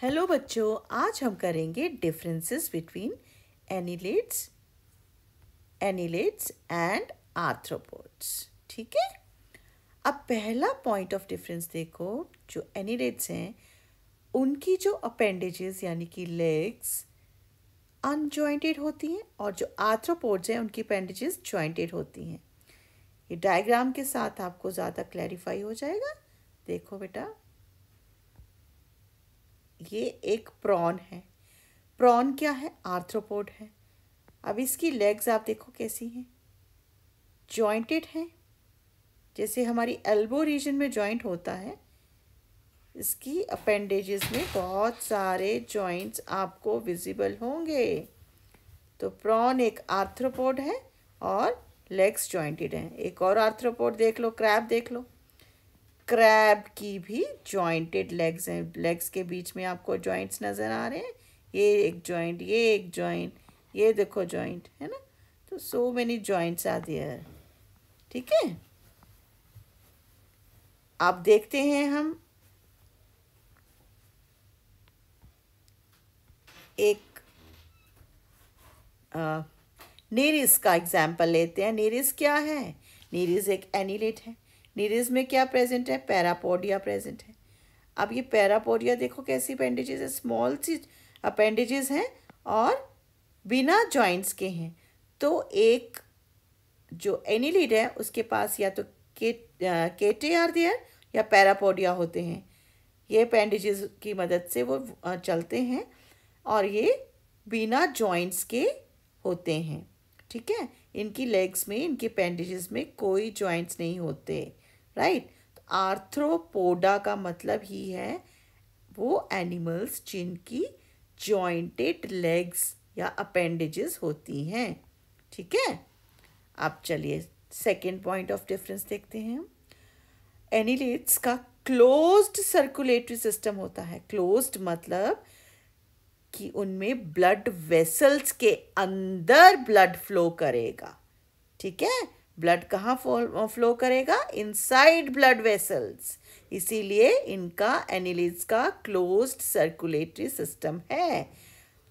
hello बच्चों आज हम करेंगे differences between annelids annelids and arthropods ठीक है अब पहला पॉइंट ऑफ डिफरेंस देखो जो एनिलेट्स हैं उनकी जो अपेंडेजेस यानी कि लेग्स अनजॉइंटेड होती हैं और जो आर्थ्रोपोड्स हैं उनकी अपेंडेजेस जॉइंटेड होती हैं ये डायग्राम के साथ आपको ज़्यादा क्लैरिफाई हो जाएगा देखो बेटा ये एक प्रॉन है प्रॉन क्या है आर्थ्रोपोड है अब इसकी लेग्स आप देखो कैसी हैं जॉइंटेड हैं जैसे हमारी एल्बो रीजन में जॉइंट होता है इसकी अपेंडेजेस में बहुत सारे जॉइंट्स आपको विजिबल होंगे तो प्रॉन एक आर्थ्रोपोड है और लेग्स जॉइंटेड हैं एक और आर्थ्रोपोड देख लो क्रैप देख लो क्रैब की भी जॉइंटेड लेग्स हैं लेग्स के बीच में आपको जॉइंट्स नज़र आ रहे हैं ये एक जॉइंट ये एक जॉइंट ये देखो जॉइंट है ना तो so many joints are there ठीक है आप देखते हैं हम एक नीरिस का एग्जाम्पल लेते हैं नीरिस क्या है नीरिस एक एनिलेट है नीरिज में क्या प्रेजेंट है पैरापोडिया प्रेजेंट है अब ये पैरापोडिया देखो कैसी अपेंडिजेज है स्मॉल सी अपेंडिजेज हैं और बिना जॉइंट्स के हैं तो एक जो एनी लीड है उसके पास या तो के टे आर देयर या पैरापोडिया होते हैं ये अपेंडेजेस की मदद से वो चलते हैं और ये बिना जॉइंट्स के होते हैं ठीक है इनकी लेग्स में इनके अपेंडेजेस में कोई जॉइंट्स नहीं होते राइट तो आर्थ्रोपोडा का मतलब ही है वो एनिमल्स जिनकी जॉइंटेड लेग्स या अपेंडेजेस होती हैं ठीक है आप चलिए सेकेंड पॉइंट ऑफ डिफरेंस देखते हैं एनिलेट्स का क्लोज्ड सर्कुलेटरी सिस्टम होता है क्लोज्ड मतलब कि उनमें ब्लड वेसल्स के अंदर ब्लड फ्लो करेगा ठीक है ब्लड कहाँ फ्लो करेगा इनसाइड ब्लड वेसल्स इसीलिए इनका एनिलिज का क्लोज्ड सर्कुलेटरी सिस्टम है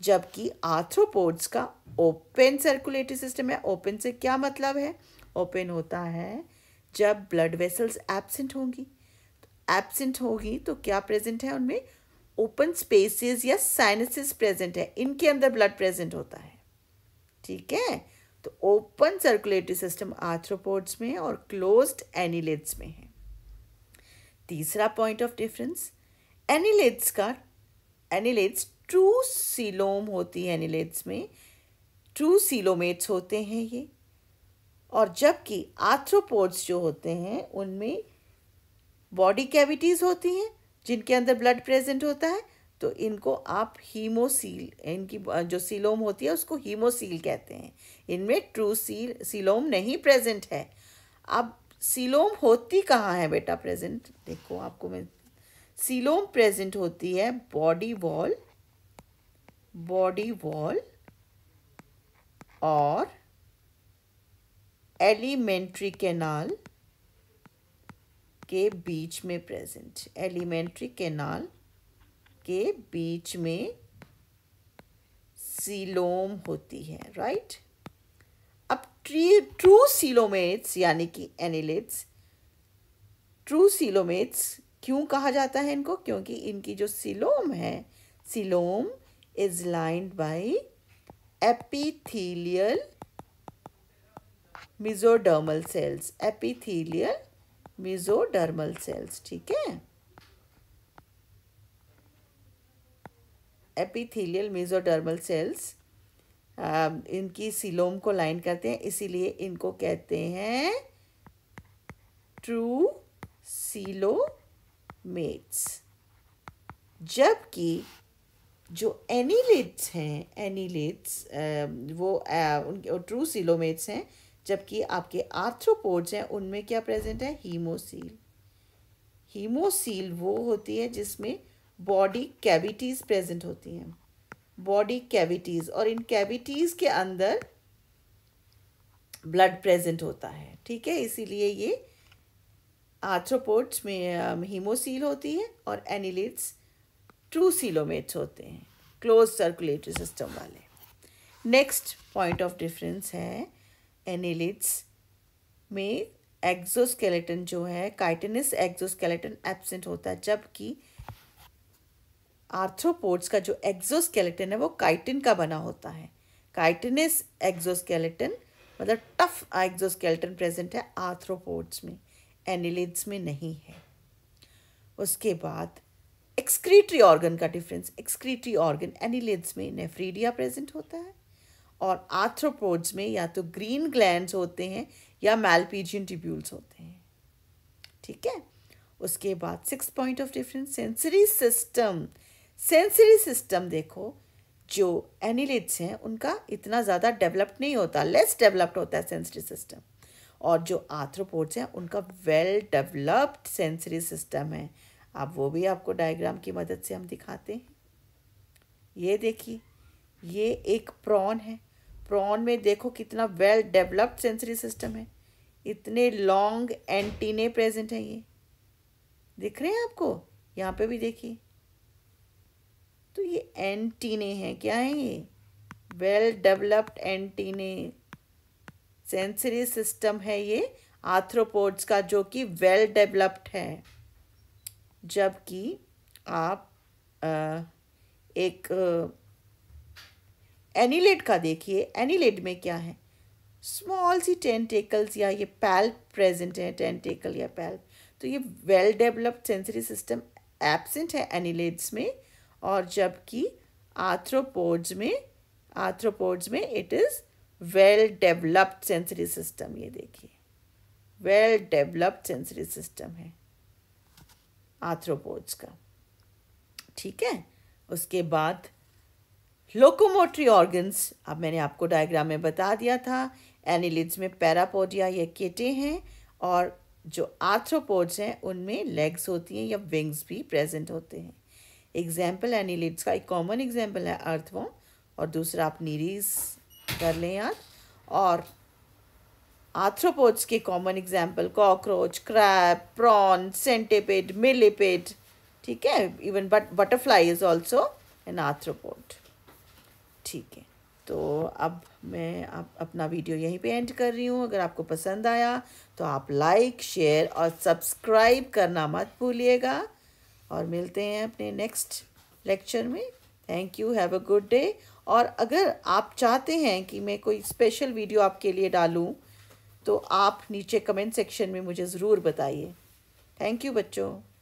जबकि आर्थ्रोपोड्स का ओपन सर्कुलेटरी सिस्टम है ओपन से क्या मतलब है ओपन होता है जब ब्लड वेसल्स एबसेंट होंगी एबसेंट होगी तो क्या प्रेजेंट है उनमें ओपन स्पेसेस या साइनसिस प्रेजेंट है इनके अंदर ब्लड प्रेजेंट होता है ठीक है तो ओपन सर्कुलेटरी सिस्टम आर्थ्रोपोड्स में और क्लोज्ड एनिलेट्स में है तीसरा पॉइंट ऑफ डिफरेंस एनिलेट्स का एनिलेट्स ट्रू सीलोम होती है एनिलेट्स में ट्रू सीलोमेट्स होते हैं ये और जबकि आर्थ्रोपोड्स जो होते हैं उनमें बॉडी कैविटीज़ होती हैं जिनके अंदर ब्लड प्रेजेंट होता है तो इनको आप हीमोसील इनकी जो सीलोम होती है उसको हीमोसील कहते हैं इनमें ट्रू सील सीलोम नहीं प्रेजेंट है अब सीलोम होती कहाँ है बेटा प्रेजेंट देखो आपको मैं सीलोम प्रेजेंट होती है बॉडी वॉल बॉडी वॉल और एलिमेंट्री कैनाल के बीच में प्रेजेंट एलिमेंट्री कैनाल के बीच में सीलोम होती है राइट अब ट्री ट्रू सीलोमेट्स यानी कि एनिलेट्स ट्रू सीलोमेट्स क्यों कहा जाता है इनको क्योंकि इनकी जो सिलोम है coelom is lined by epithelial mesodermal cells epithelial mesodermal cells ठीक है एपिथेलियल मेजोडर्मल सेल्स इनकी सिलोम को लाइन करते हैं इसीलिए इनको कहते हैं ट्रू सीलोमेट्स जबकि जो एनीलिड्स हैं एनीलिड्स um, वो uh, उनके ट्रू सीलोमेट्स हैं जबकि आपके आर्थ्रोपोड्स हैं उनमें क्या प्रेजेंट है हीमोसील हीमोसील वो होती है जिसमें बॉडी कैविटीज़ प्रेजेंट होती हैं बॉडी कैविटीज़ और इन कैविटीज़ के अंदर ब्लड प्रेजेंट होता है ठीक है इसीलिए ये आर्थ्रोपोड्स में हीमोसील होती है और एनिलिट्स ट्रू सीलोमेट्स होते हैं क्लोज सर्कुलेटरी सिस्टम वाले नेक्स्ट पॉइंट ऑफ डिफरेंस है एनिलिट्स में एक्जोस्केलेटन जो है काइटेनस एक्सोस्केलेटन एब्सेंट होता है जबकि आर्थ्रोपोड्स का जो एक्सोस्केलेटन है वो काइटिन का बना होता है काइटिनस एक्सोस्केलेटन मतलब टफ एक्जोस्केलेटन प्रेजेंट है आर्थ्रोपोड्स में एनिलिड्स में नहीं है उसके बाद एक्सक्रीटरी ऑर्गन का डिफरेंस एक्सक्रीटरी ऑर्गन एनिलिड्स में नेफ्रीडिया प्रेजेंट होता है और आर्थ्रोपोड्स में या तो ग्रीन ग्लैंड होते हैं या मैलपीजियन ट्यूब्यूल्स होते हैं ठीक है उसके बाद six point of difference sensory system sensory system देखो जो एनिलिड्स हैं उनका इतना ज़्यादा डेवलप्ड नहीं होता लेस डेवलप्ड होता है सेंसरी सिस्टम और जो आर्थ्रोपोड्स हैं उनका वेल डेवलप्ड सेंसरी सिस्टम है अब वो भी आपको डायग्राम की मदद से हम दिखाते हैं ये देखिए ये एक प्रॉन है प्रॉन में देखो कितना वेल डेवलप्ड सेंसरी सिस्टम है इतने लॉन्ग एंटीने प्रेजेंट हैं ये दिख रहे हैं आपको यहाँ पे भी देखिए तो ये एंटीने हैं क्या है ये well developed antennae sensory system है ये आर्थ्रोपोड्स का जो कि वेल डेवलप्ड है जबकि आप आ, एक एनिलेट का देखिए एनिलेट में क्या है स्मॉल सी टेंटेकल्स या ये पैल्प प्रेजेंट है टेंटेकल या पैल्प तो ये well developed sensory system absent है एनिलेट्स में और जबकि आर्थ्रोपोड्स में आर्थ्रोपोड्स में it is well developed sensory system ये देखिए वेल डेवलप्ड सेंसरी सिस्टम है आर्थ्रोपोड्स का ठीक है उसके बाद लोकोमोटरी ऑर्गन्स अब मैंने आपको डायग्राम में बता दिया था एनिलिड्स में पैरापोडिया या केटे हैं और जो आर्थ्रोपोड्स हैं उनमें लेग्स होती हैं या विंग्स भी प्रेजेंट होते हैं एग्जाम्पल है का एक कॉमन एग्जाम्पल है अर्थवॉम और दूसरा आप नीरीज कर लें यार और आर्थ्रोपोड्स के common example cockroach crab prawn centipede millipede ठीक है even but butterfly is also an arthropod ठीक है तो अब मैं आप अपना वीडियो यहीं पे एंड कर रही हूँ अगर आपको पसंद आया तो आप लाइक शेयर और सब्सक्राइब करना मत भूलिएगा और मिलते हैं अपने नेक्स्ट लेक्चर में thank you have a good day और अगर आप चाहते हैं कि मैं कोई स्पेशल वीडियो आपके लिए डालूं तो आप नीचे कमेंट सेक्शन में मुझे ज़रूर बताइए थैंक यू बच्चों